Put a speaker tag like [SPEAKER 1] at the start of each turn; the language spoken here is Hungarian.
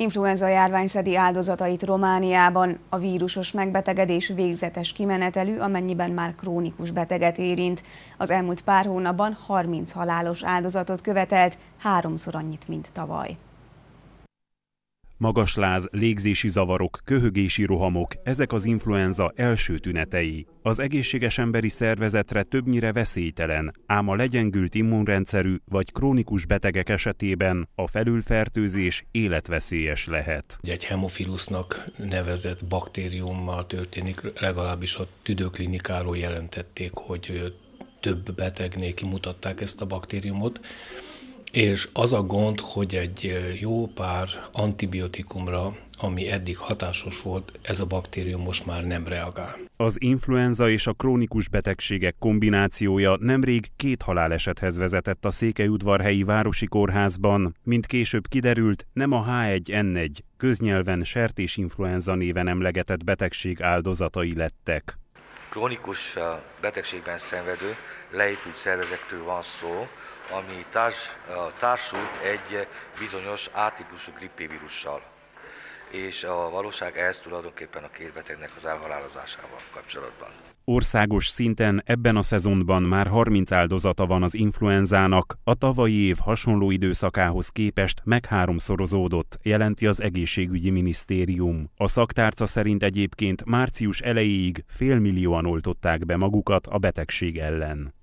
[SPEAKER 1] influenza járvány szedi áldozatait Romániában. A vírusos megbetegedés végzetes kimenetelű, amennyiben már krónikus beteget érint. Az elmúlt pár hónapban 30 halálos áldozatot követelt, háromszor annyit, mint tavaly.
[SPEAKER 2] Magas láz, légzési zavarok, köhögési rohamok, ezek az influenza első tünetei. Az egészséges emberi szervezetre többnyire veszélytelen, ám a legyengült immunrendszerű vagy krónikus betegek esetében a felülfertőzés életveszélyes lehet.
[SPEAKER 3] Egy hemofilusznak nevezett baktériummal történik, legalábbis a tüdőklinikáról jelentették, hogy több betegnél kimutatták ezt a baktériumot, és az a gond, hogy egy jó pár antibiotikumra, ami eddig hatásos volt, ez a baktérium most már nem reagál.
[SPEAKER 2] Az influenza és a krónikus betegségek kombinációja nemrég két halálesethez vezetett a Székelyudvarhelyi Városi Kórházban. Mint később kiderült, nem a H1N1, köznyelven sertésinfluenza néven emlegetett betegség áldozatai lettek
[SPEAKER 4] krónikus eh, betegségben szenvedő, leépült szervezektől van szó, ami eh, társult egy eh, bizonyos átípusú grippévírussal és a valóság ehhez tulajdonképpen a két betegnek az elhalálozásával kapcsolatban.
[SPEAKER 2] Országos szinten ebben a szezonban már 30 áldozata van az influenzának, a tavalyi év hasonló időszakához képest megháromszorozódott, jelenti az egészségügyi minisztérium. A szaktárca szerint egyébként március elejéig félmillióan oltották be magukat a betegség ellen.